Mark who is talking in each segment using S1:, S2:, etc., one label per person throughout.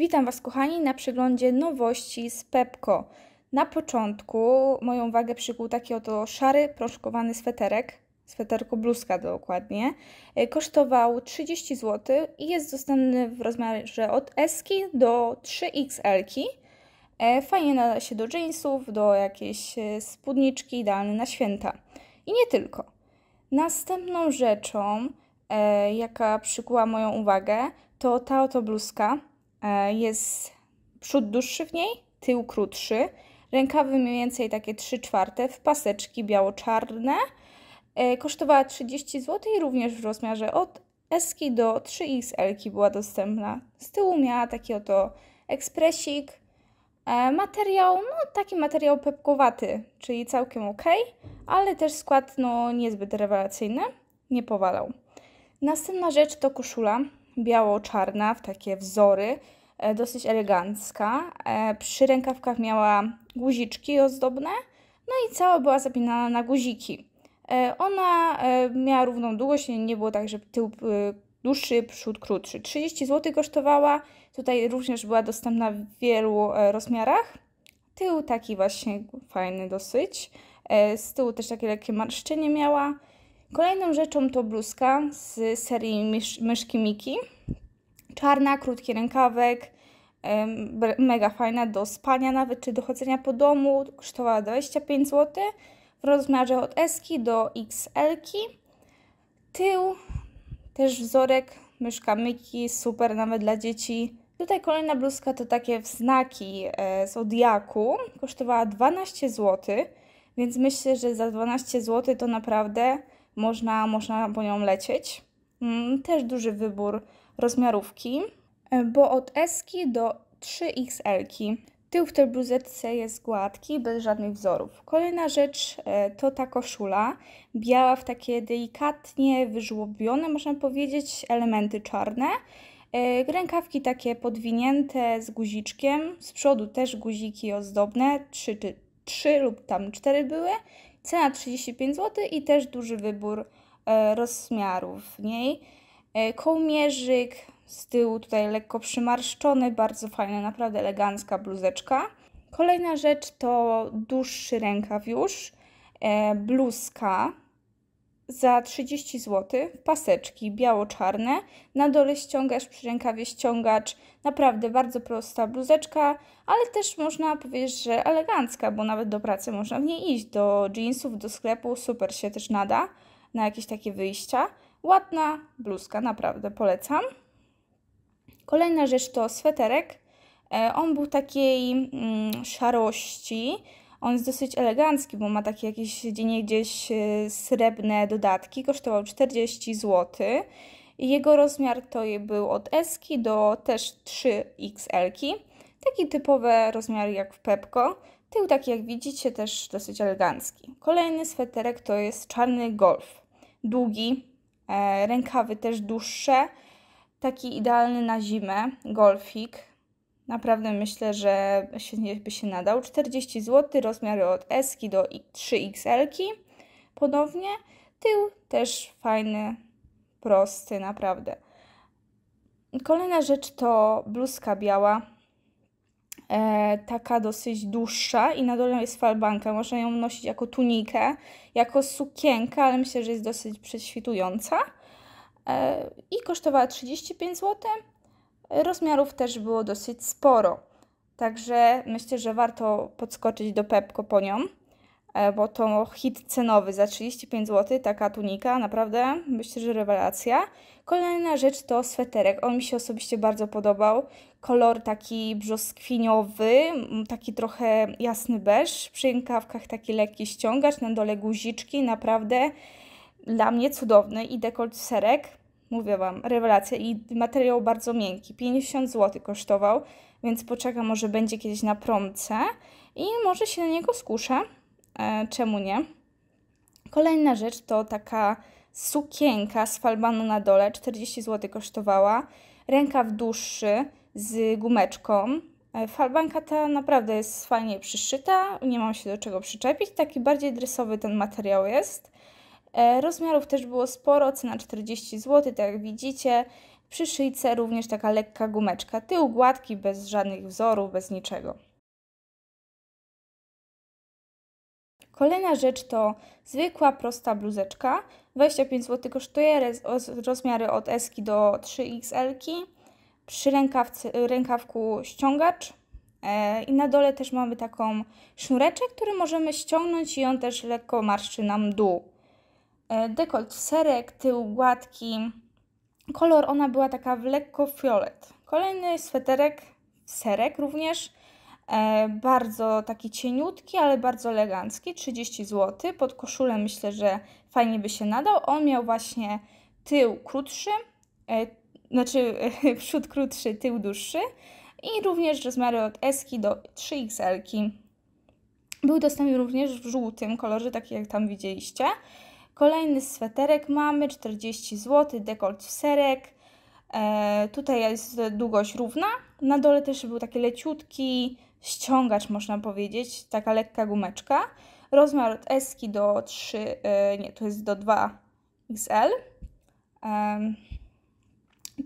S1: Witam Was, kochani, na przeglądzie nowości z Pepko. Na początku moją uwagę przykuł taki oto szary, proszkowany sweterek, sweterko bluzka dokładnie. E, kosztował 30 zł i jest dostępny w rozmiarze od S do 3XL. -ki. E, fajnie nada się do jeansów, do jakiejś e, spódniczki, idealny na święta. I nie tylko. Następną rzeczą, jaka przykuła moją uwagę, to ta oto bluzka E, jest przód dłuższy w niej, tył krótszy, rękawy mniej więcej takie 3 czwarte, w paseczki biało-czarne. E, kosztowała 30 zł i również w rozmiarze od S do 3XL była dostępna. Z tyłu miała taki oto ekspresik. E, materiał, no taki materiał pepkowaty, czyli całkiem ok, ale też skład no niezbyt rewelacyjny, nie powalał. Następna rzecz to koszula biało-czarna w takie wzory. E, dosyć elegancka. E, przy rękawkach miała guziczki ozdobne, no i cała była zapinana na guziki. E, ona miała równą długość, nie było tak, że tył dłuższy, przód krótszy. 30 zł kosztowała, tutaj również była dostępna w wielu rozmiarach. Tył taki właśnie fajny dosyć. Z tyłu też takie lekkie marszczenie miała. Kolejną rzeczą to bluzka z serii Myszki Miki czarna, krótki rękawek, mega fajna do spania nawet, czy do chodzenia po domu, kosztowała 25 zł, w rozmiarze od Eski do XL. -ki. Tył, też wzorek myszka myki super nawet dla dzieci. Tutaj kolejna bluzka to takie wznaki e, z Odiaku, kosztowała 12 zł, więc myślę, że za 12 zł to naprawdę można, można po nią lecieć. Mm, też duży wybór rozmiarówki, e, bo od Eski do 3XL. Tył w tej bluzetce jest gładki, bez żadnych wzorów. Kolejna rzecz e, to ta koszula, biała w takie delikatnie wyżłobione, można powiedzieć, elementy czarne. E, rękawki takie podwinięte z guziczkiem, z przodu też guziki ozdobne, 3, 3 lub tam 4 były. Cena 35 zł i też duży wybór rozmiarów w niej. E, kołmierzyk, z tyłu tutaj lekko przymarszczony, bardzo fajna, naprawdę elegancka bluzeczka. Kolejna rzecz to dłuższy rękaw już, e, bluzka za 30 zł, paseczki biało-czarne, na dole ściągasz, przy rękawie ściągacz, naprawdę bardzo prosta bluzeczka, ale też można powiedzieć, że elegancka, bo nawet do pracy można w niej iść, do jeansów, do sklepu, super się też nada na jakieś takie wyjścia. Ładna bluzka, naprawdę polecam. Kolejna rzecz to sweterek. E, on był takiej mm, szarości. On jest dosyć elegancki, bo ma takie jakieś gdzie gdzieś e, srebrne dodatki. Kosztował 40 zł. Jego rozmiar to był od Eski do też 3XL. -ki. Taki typowy rozmiar jak w Pepko. Tył, tak jak widzicie, też dosyć elegancki. Kolejny sweterek to jest czarny golf. Długi, E, rękawy też dłuższe. Taki idealny na zimę golfik. Naprawdę myślę, że świetnie by się nadał. 40 zł, rozmiary od S do 3XL. -ki. Ponownie tył też fajny, prosty, naprawdę. Kolejna rzecz to bluzka biała e, taka dosyć dłuższa i na dole jest falbanka. Można ją nosić jako tunikę, jako sukienkę, ale myślę, że jest dosyć prześwitująca. E, I kosztowała 35 zł. Rozmiarów też było dosyć sporo. Także myślę, że warto podskoczyć do Pepko po nią. E, bo to hit cenowy za 35 zł, taka tunika, naprawdę myślę, że rewelacja. Kolejna rzecz to sweterek, on mi się osobiście bardzo podobał, kolor taki brzoskwiniowy, taki trochę jasny beż, przy rękawkach taki lekki ściągacz, na dole guziczki, naprawdę dla mnie cudowny i dekolt serek, mówię Wam, rewelacja i materiał bardzo miękki, 50 zł kosztował, więc poczekam, może będzie kiedyś na promce i może się na niego skuszę. E, czemu nie? Kolejna rzecz to taka sukienka z falbanu na dole, 40 zł kosztowała, rękaw dłuższy z gumeczką. E, falbanka ta naprawdę jest fajnie przyszyta, nie mam się do czego przyczepić, taki bardziej dresowy ten materiał jest. E, rozmiarów też było sporo, cena 40 zł, tak jak widzicie. Przy szyjce również taka lekka gumeczka, tył gładki, bez żadnych wzorów, bez niczego. Kolejna rzecz to zwykła, prosta bluzeczka. 25 zł kosztuje, rozmiary od S do 3XL. -ki. Przy rękawce, rękawku ściągacz. E, I na dole też mamy taką sznureczkę, który możemy ściągnąć i on też lekko marszczy nam dół. E, dekolt serek, tył gładki. Kolor ona była taka w lekko fiolet. Kolejny sweterek, serek również. E, bardzo taki cieniutki, ale bardzo elegancki, 30 zł. Pod koszulę myślę, że fajnie by się nadał. On miał właśnie tył krótszy, e, znaczy przód krótszy, tył dłuższy i również rozmiary od Eski do 3XL. -ki. Był dostępny również w żółtym kolorze, taki jak tam widzieliście. Kolejny sweterek mamy, 40 zł, dekolt w serek. E, tutaj jest długość równa. Na dole też był taki leciutki, ściągacz, można powiedzieć, taka lekka gumeczka. Rozmiar od S do 3, y, nie, to jest do 2XL.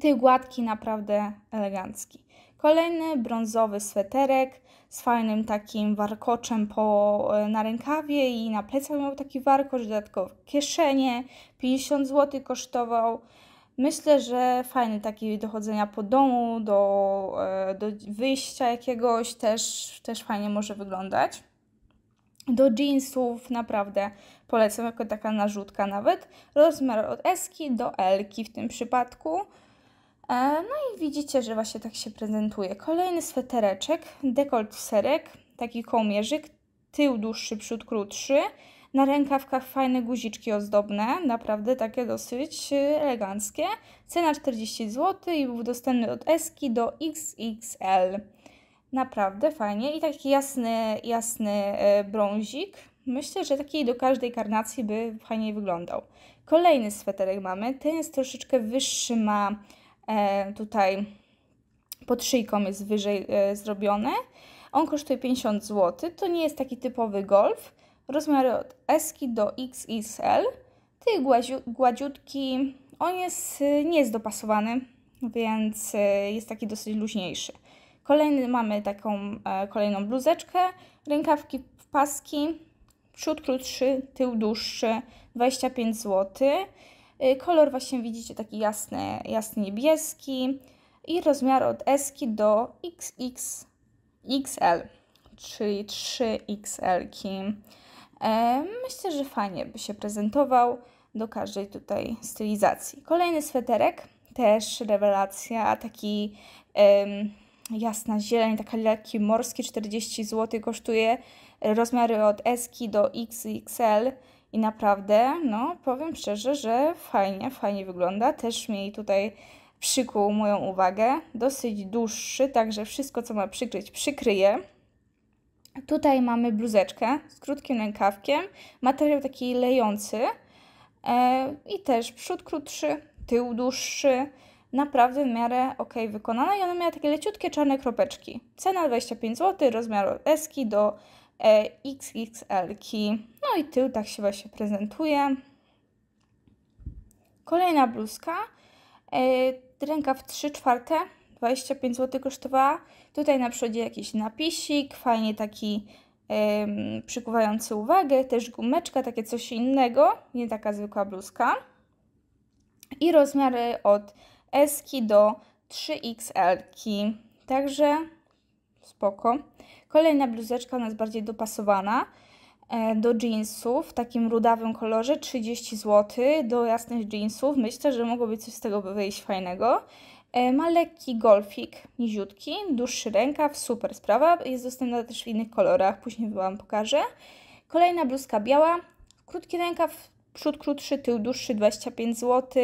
S1: Ty gładki, naprawdę elegancki. Kolejny brązowy sweterek z fajnym takim warkoczem po, y, na rękawie i na plecach miał taki warkocz, dodatkowo kieszenie, 50 zł kosztował. Myślę, że fajny taki dochodzenia po domu, do, e, do wyjścia jakiegoś też, też fajnie może wyglądać. Do jeansów naprawdę polecam jako taka narzutka nawet. Rozmiar od Eski do Elki w tym przypadku. E, no i widzicie, że właśnie tak się prezentuje. Kolejny swetereczek, dekolt serek, taki kołmierzyk, tył dłuższy, przód krótszy. Na rękawkach fajne guziczki ozdobne, naprawdę takie dosyć y, eleganckie. Cena 40 zł i był dostępny od Eski do XXL. Naprawdę fajnie i taki jasny, jasny e, brązik. Myślę, że taki do każdej karnacji by fajnie wyglądał. Kolejny sweterek mamy. Ten jest troszeczkę wyższy, ma e, tutaj pod szyjką jest wyżej e, zrobiony. On kosztuje 50 zł. To nie jest taki typowy golf rozmiary od Eski do XXL. Tej gładziutki, on jest, y, nie jest dopasowany, więc y, jest taki dosyć luźniejszy. Kolejny mamy taką e, kolejną bluzeczkę, rękawki w paski, przód krótszy, tył dłuższy, 25 zł. E, kolor właśnie widzicie taki jasny, jasny niebieski i rozmiar od Eski do XXXL, czyli 3 XL. -ki. E, myślę, że fajnie by się prezentował do każdej tutaj stylizacji. Kolejny sweterek, też rewelacja, taki um, jasna zieleń, taka lekki morski, 40 zł kosztuje, rozmiary od Eski do XXL i naprawdę, no powiem szczerze, że fajnie, fajnie wygląda, też mi tutaj przykuł moją uwagę, dosyć dłuższy, także wszystko co ma przykryć przykryje. Tutaj mamy bluzeczkę z krótkim rękawkiem, materiał taki lejący e, i też przód krótszy, tył dłuższy, naprawdę w miarę ok wykonana i ona miała takie leciutkie czarne kropeczki. Cena 25 zł, rozmiar od eski do e, XXL. -ki. No i tył tak się właśnie prezentuje. Kolejna bluzka, e, rękaw 3 czwarte, 25 zł kosztowała. Tutaj na przodzie jakiś napisik, fajnie taki yy, przykuwający uwagę, też gumeczka, takie coś innego, nie taka zwykła bluzka. I rozmiary od Eski do 3XL. Także spoko. Kolejna bluzeczka, ona jest bardziej dopasowana e, do jeansów w takim rudawym kolorze 30 zł do jasnych jeansów. Myślę, że mogłoby coś z tego wyjść fajnego. E, ma lekki golfik, niziutki, dłuższy rękaw, super sprawa. Jest dostępna też w innych kolorach, później Wam pokażę. Kolejna bluzka biała, krótki rękaw, przód krótszy, tył dłuższy, 25 zł.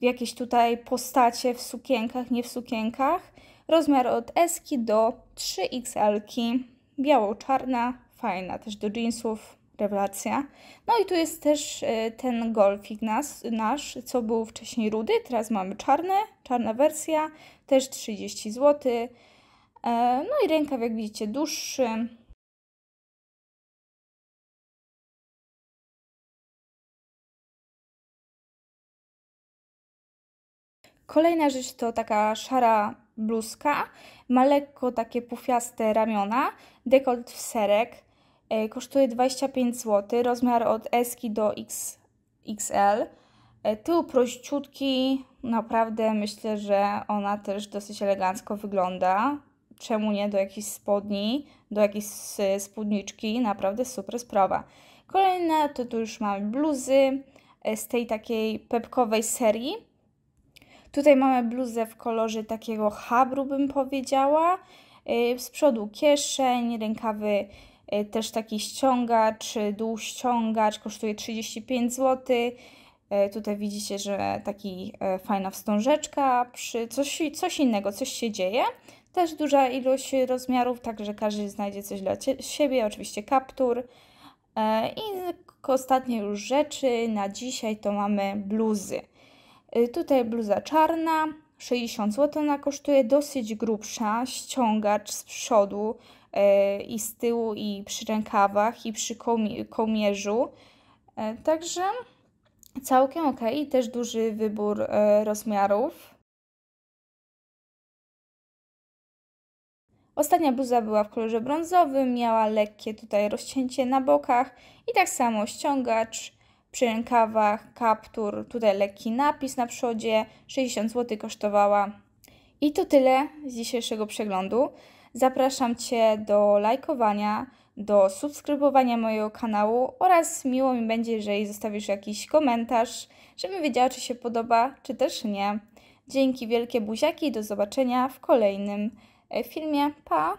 S1: W jakieś tutaj postacie w sukienkach, nie w sukienkach. Rozmiar od S do 3XL. -ki. Biało-czarna, fajna też do jeansów, rewelacja. No i tu jest też e, ten golfik nas, nasz, co był wcześniej rudy, teraz mamy czarny, czarna wersja, też 30 zł. E, no i rękaw, jak widzicie, dłuższy. Kolejna rzecz to taka szara bluzka, ma lekko takie pufiaste ramiona, dekolt w serek, E, kosztuje 25 zł, rozmiar od Eski do XXL, XL. E, tył prościutki, naprawdę myślę, że ona też dosyć elegancko wygląda. Czemu nie do jakichś spodni, do jakiejś spódniczki, naprawdę super sprawa. Kolejne to tu już mamy bluzy e, z tej takiej pepkowej serii. Tutaj mamy bluzę w kolorze takiego habru bym powiedziała. Z przodu kieszeń, rękawy Y, też taki ściągacz, y, dół ściągacz kosztuje 35 zł. Y, tutaj widzicie, że taki fajna wstążeczka, przy coś, coś innego, coś się dzieje. Też duża ilość rozmiarów, także każdy znajdzie coś dla siebie, oczywiście kaptur. I ostatnie już rzeczy na dzisiaj to mamy bluzy. Tutaj bluza czarna, 60 zł ona kosztuje, dosyć grubsza, ściągacz z przodu, E, i z tyłu, i przy rękawach, i przy kołmi kołmierzu. E, także całkiem ok, i też duży wybór e, rozmiarów. Ostatnia bluza była w kolorze brązowym, miała lekkie tutaj rozcięcie na bokach i tak samo ściągacz przy rękawach, kaptur, tutaj lekki napis na przodzie, 60 zł kosztowała. I to tyle z dzisiejszego przeglądu. Zapraszam Cię do lajkowania, do subskrybowania mojego kanału oraz miło mi będzie, jeżeli zostawisz jakiś komentarz, żebym wiedziała, czy się podoba, czy też nie. Dzięki wielkie buziaki i do zobaczenia w kolejnym e, filmie. Pa!